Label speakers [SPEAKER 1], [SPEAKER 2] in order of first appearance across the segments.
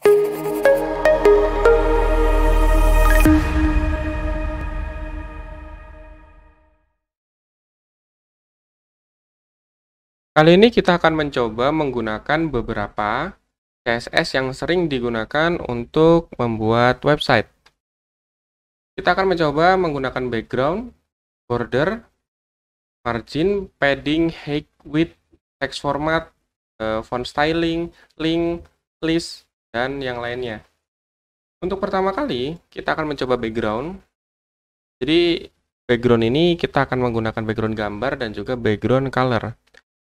[SPEAKER 1] Kali ini kita akan mencoba menggunakan beberapa CSS yang sering digunakan untuk membuat website. Kita akan mencoba menggunakan background, border, margin, padding, height, width, text format, eh, font styling, link, list, dan yang lainnya. Untuk pertama kali, kita akan mencoba background. Jadi, background ini kita akan menggunakan background gambar dan juga background color.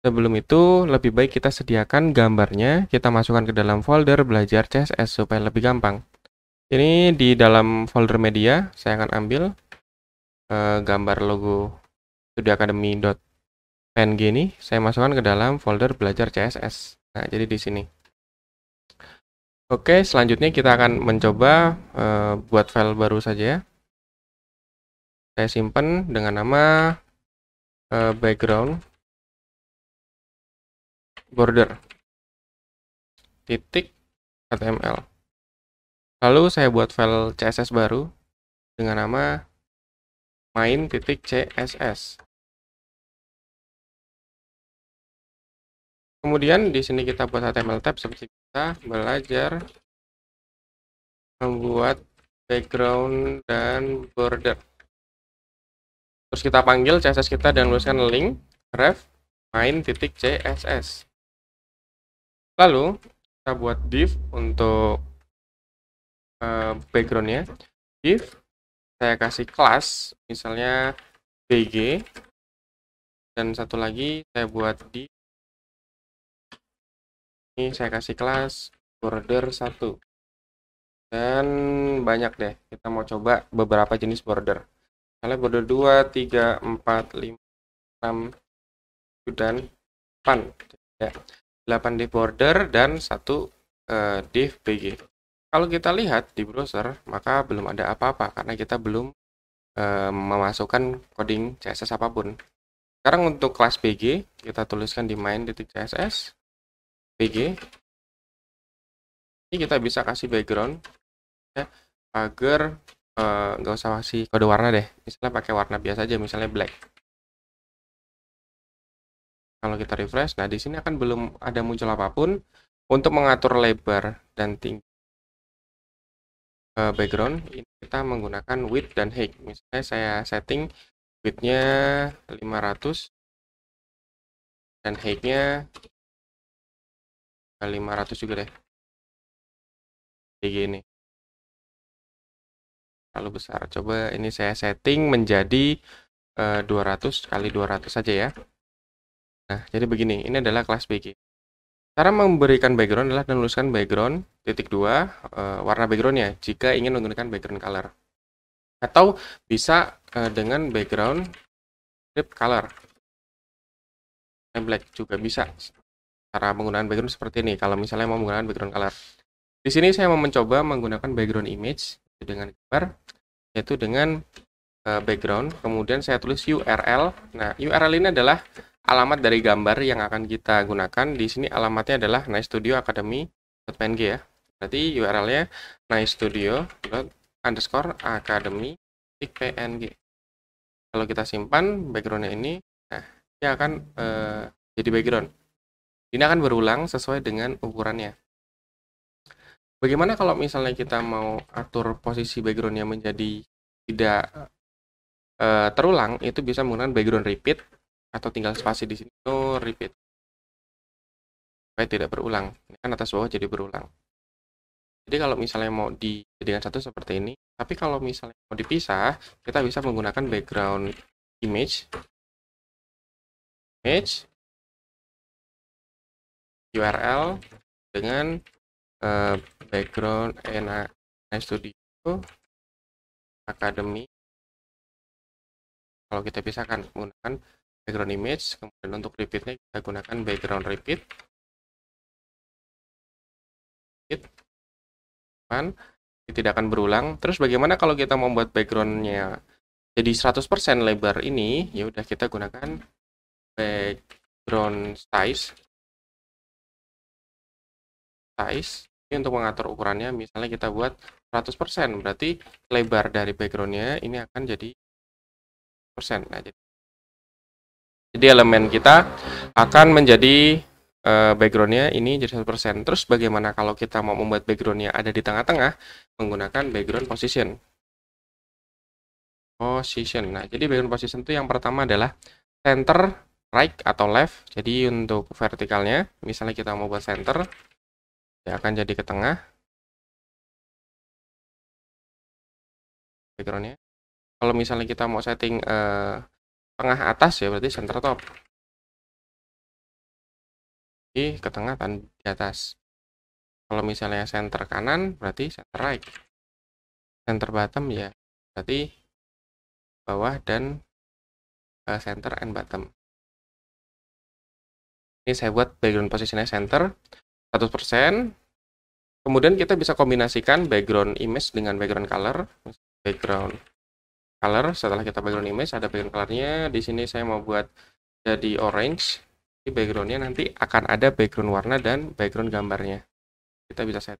[SPEAKER 1] Sebelum itu, lebih baik kita sediakan gambarnya, kita masukkan ke dalam folder belajar CSS supaya lebih gampang. Ini di dalam folder media, saya akan ambil eh, gambar logo studioacademy.png ini, saya masukkan ke dalam folder belajar CSS. Nah, jadi di sini. Oke, selanjutnya kita akan mencoba e, buat file baru saja ya.
[SPEAKER 2] Saya simpan dengan nama e, background border titik html. Lalu saya buat file CSS baru dengan nama main titik CSS. Kemudian di sini kita buat HTML tab seperti kita belajar membuat background dan border terus kita panggil CSS kita dan tuliskan link ref main titik CSS lalu kita buat div untuk uh, backgroundnya div saya kasih class misalnya BG dan satu lagi saya buat di ini saya kasih kelas
[SPEAKER 1] border 1 dan banyak deh kita mau coba beberapa jenis border misalnya border 2, 3, 4, 5, 6, 7, dan 8 8 div border dan 1 uh, div BG kalau kita lihat di browser maka belum ada apa-apa karena kita belum uh, memasukkan coding CSS apapun sekarang untuk kelas BG kita tuliskan di main.css PG ini kita bisa kasih background ya agar eh, nggak uh, usah kasih kode warna deh misalnya pakai warna biasa aja misalnya black kalau kita refresh nah di sini akan belum ada muncul apapun untuk mengatur lebar dan tinggi eh, background ini kita menggunakan width dan
[SPEAKER 2] height misalnya saya setting widthnya 500 dan height-nya 500 juga deh kayak gini terlalu besar coba ini saya setting menjadi e, eh, 200 kali 200 saja ya
[SPEAKER 1] nah jadi begini ini adalah kelas BG cara memberikan background adalah menuliskan background titik dua e, warna backgroundnya jika ingin menggunakan background color atau bisa e, dengan background script color black juga bisa cara penggunaan background seperti ini kalau misalnya mau menggunakan background color di sini saya mau mencoba menggunakan background image dengan gambar yaitu dengan eh, background kemudian saya tulis URL nah URL ini adalah alamat dari gambar yang akan kita gunakan di sini alamatnya adalah Nice Studio Academy .png ya berarti URL-nya Nice Studio underscore academy png kalau kita simpan backgroundnya ini nah dia akan uh, jadi background ini akan berulang sesuai dengan ukurannya. Bagaimana kalau misalnya kita mau atur posisi backgroundnya menjadi tidak e, terulang, itu bisa menggunakan background repeat atau tinggal spasi di sini no oh, repeat supaya tidak berulang. Ini kan atas bawah jadi berulang. Jadi kalau misalnya mau dijadikan satu seperti ini, tapi kalau misalnya mau dipisah,
[SPEAKER 2] kita bisa menggunakan background image, image, URL dengan uh, background ena studio academy kalau kita pisahkan menggunakan background image kemudian untuk repeatnya kita gunakan background repeat kan tidak akan berulang terus bagaimana kalau kita membuat backgroundnya jadi 100% lebar ini ya udah kita gunakan background size size
[SPEAKER 1] ini untuk mengatur ukurannya misalnya kita buat 100% berarti lebar dari backgroundnya ini akan jadi persen nah, jadi, jadi elemen kita akan menjadi uh, backgroundnya ini jadi 100% terus bagaimana kalau kita mau membuat backgroundnya ada di tengah-tengah menggunakan background position position nah jadi background position itu yang pertama adalah center right atau
[SPEAKER 2] left jadi untuk vertikalnya misalnya kita mau buat center ya akan jadi ke tengah backgroundnya kalau misalnya kita mau setting eh, tengah atas ya berarti center top di ke tengah dan di atas kalau misalnya center kanan berarti center right center bottom ya berarti bawah dan eh, center and bottom ini saya buat background positionnya center 100%.
[SPEAKER 1] Kemudian kita bisa kombinasikan background image dengan background color. Background color setelah kita background image ada background colornya. Di sini saya mau buat jadi orange.
[SPEAKER 2] Di backgroundnya nanti akan ada background warna dan background gambarnya. Kita bisa set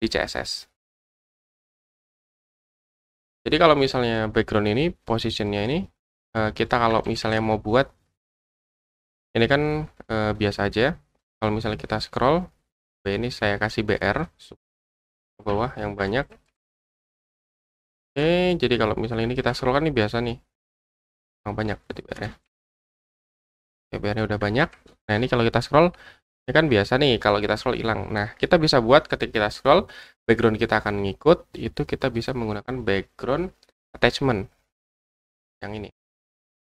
[SPEAKER 2] di CSS. Jadi kalau misalnya background ini positionnya ini eh, kita kalau misalnya mau buat
[SPEAKER 1] ini kan eh, biasa aja kalau misalnya kita scroll B ini saya kasih
[SPEAKER 2] BR ke bawah yang banyak oke jadi kalau misalnya ini kita scroll kan ini biasa nih yang banyak jadi BR ya
[SPEAKER 1] oke BR nya udah banyak nah ini kalau kita scroll ini kan biasa nih kalau kita scroll hilang nah kita bisa buat ketika kita scroll background kita akan ngikut itu kita bisa menggunakan background
[SPEAKER 2] attachment yang ini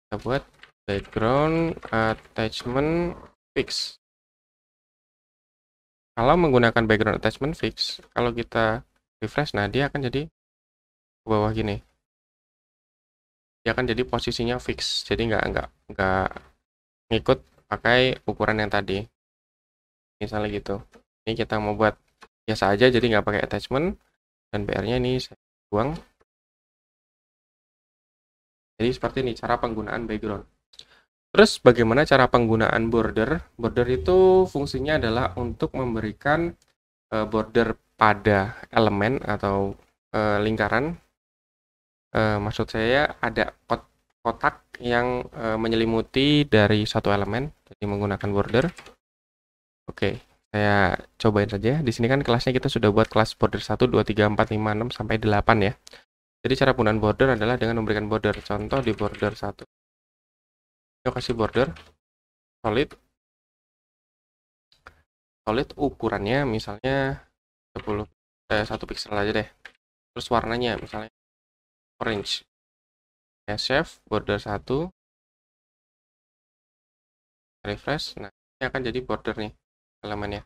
[SPEAKER 2] kita buat background attachment fix kalau menggunakan background
[SPEAKER 1] attachment fix kalau kita refresh nah dia akan jadi ke bawah gini dia akan jadi posisinya fix jadi nggak nggak nggak ngikut pakai ukuran yang tadi misalnya gitu ini kita mau buat
[SPEAKER 2] biasa aja jadi nggak pakai attachment dan br nya ini saya buang jadi seperti ini cara penggunaan background Terus bagaimana cara
[SPEAKER 1] penggunaan border? Border itu fungsinya adalah untuk memberikan eh, border pada elemen atau eh, lingkaran. Eh, maksud saya ada kotak yang menyelimuti dari satu elemen, jadi menggunakan border. Oke, saya cobain saja. Di sini kan kelasnya kita sudah buat kelas border 1, 2, 3, 4, 5, 6, sampai 8 ya. Jadi cara penggunaan border
[SPEAKER 2] adalah dengan memberikan border. Contoh di border 1. Kita kasih border solid solid ukurannya misalnya 10 eh, 1 pixel aja deh. Terus warnanya misalnya orange. Ya, save border 1. Refresh. Nah, ini akan jadi border nih elemennya.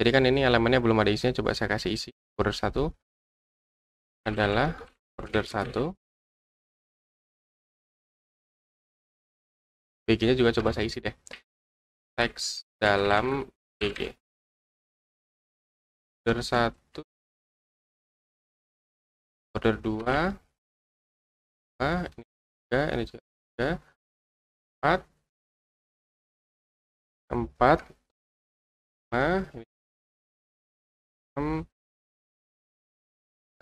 [SPEAKER 2] Jadi kan ini elemennya belum ada isinya, coba saya kasih isi border 1 adalah border 1 BG-nya juga coba saya isi deh. Teks dalam BG. Order 1 order 2 2 ini juga ini juga 4 4 5 ini 6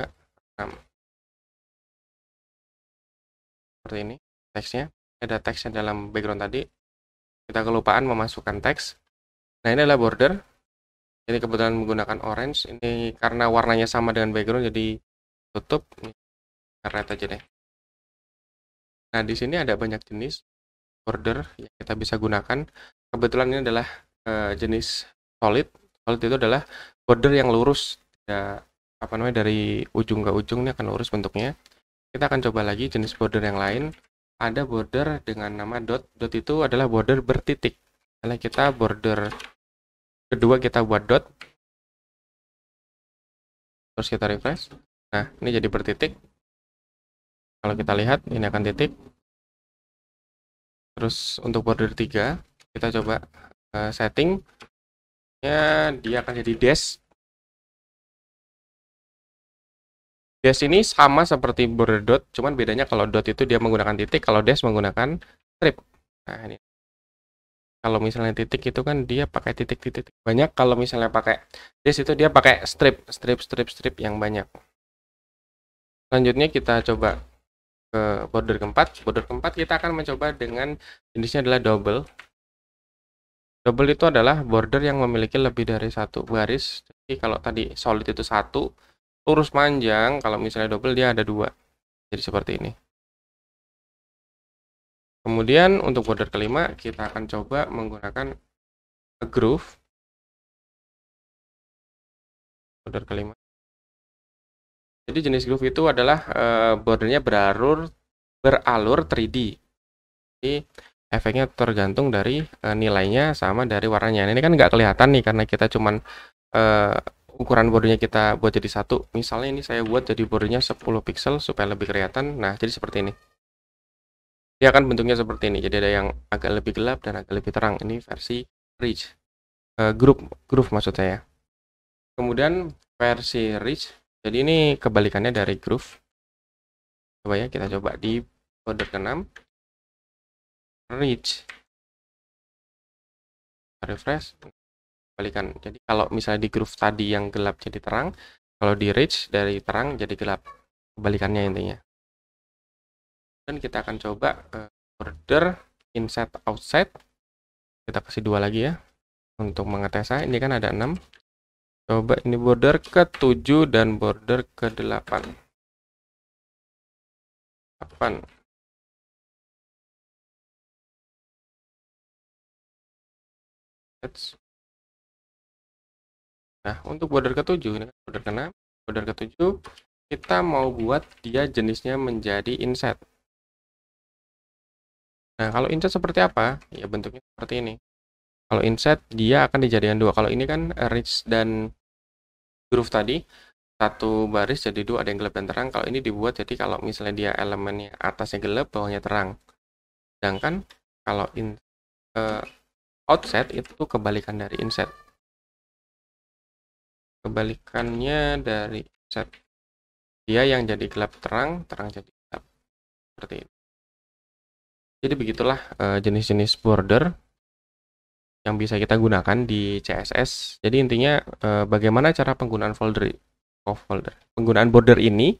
[SPEAKER 2] 6 seperti ini teksnya ada teksnya dalam background tadi kita kelupaan memasukkan teks nah ini adalah border ini kebetulan menggunakan orange
[SPEAKER 1] ini karena warnanya sama dengan background jadi tutup red aja deh nah di sini ada banyak jenis border yang kita bisa gunakan kebetulan ini adalah uh, jenis solid solid itu adalah border yang lurus tidak apa namanya dari ujung ke ujung ini akan lurus bentuknya kita akan coba lagi jenis border yang lain ada border dengan nama dot. Dot itu adalah border bertitik.
[SPEAKER 2] Kalau kita border kedua kita buat dot. Terus kita refresh. Nah, ini jadi bertitik. Kalau kita lihat, ini akan titik. Terus untuk border 3, kita coba uh, eh, setting. Ya, dia akan jadi dash. Dash ini sama seperti border dot, cuman
[SPEAKER 1] bedanya kalau dot itu dia menggunakan titik, kalau dash menggunakan strip. Nah, ini. Kalau misalnya titik itu kan dia pakai titik-titik banyak, kalau misalnya pakai dash itu dia pakai strip, strip, strip, strip yang banyak. Selanjutnya kita coba ke border keempat. Border keempat kita akan mencoba dengan jenisnya adalah double. Double itu adalah border yang memiliki lebih dari satu baris. Jadi kalau tadi solid itu satu, lurus panjang kalau misalnya double dia ada dua jadi seperti
[SPEAKER 2] ini kemudian untuk border kelima kita akan coba menggunakan groove border kelima jadi jenis groove itu adalah e, bordernya
[SPEAKER 1] berarur, beralur 3D jadi efeknya tergantung dari e, nilainya sama dari warnanya ini kan nggak kelihatan nih karena kita cuman e, ukuran bordernya kita buat jadi satu misalnya ini saya buat jadi bordernya 10 pixel supaya lebih kelihatan nah jadi seperti ini dia akan bentuknya seperti ini jadi ada yang agak lebih gelap dan agak lebih terang ini versi rich eh, uh, group groove maksud saya ya. kemudian
[SPEAKER 2] versi rich jadi ini kebalikannya dari groove coba ya kita coba di border keenam 6 rich refresh kebalikan jadi kalau misalnya di groove tadi yang gelap
[SPEAKER 1] jadi terang kalau di rich dari terang jadi gelap kebalikannya intinya dan kita akan coba uh, eh, border inside outside kita kasih dua lagi ya untuk mengetesnya ini kan ada 6 coba ini
[SPEAKER 2] border ke 7 dan border ke 8 8 Let's Nah, untuk border ketujuh, ini kan border ke-6, border ketujuh, kita mau buat dia jenisnya menjadi inset. Nah, kalau inset seperti apa? Ya, bentuknya seperti ini. Kalau inset, dia akan dijadikan dua. Kalau ini kan rich dan
[SPEAKER 1] groove tadi, satu baris jadi dua, ada yang gelap dan terang. Kalau ini dibuat, jadi kalau misalnya dia
[SPEAKER 2] elemennya atasnya gelap, bawahnya terang. Sedangkan kalau in, uh, outset itu kebalikan dari inset kebalikannya dari set dia yang jadi gelap terang terang jadi gelap seperti ini. jadi begitulah
[SPEAKER 1] eh, jenis-jenis border yang bisa kita gunakan di CSS jadi intinya eh, bagaimana cara penggunaan folder oh folder penggunaan border ini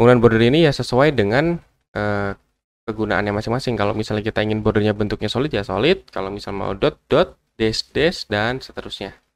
[SPEAKER 1] penggunaan border ini ya sesuai dengan eh, kegunaannya masing-masing kalau misalnya kita ingin bordernya bentuknya solid ya
[SPEAKER 2] solid kalau misalnya mau dot dot dash dash dan seterusnya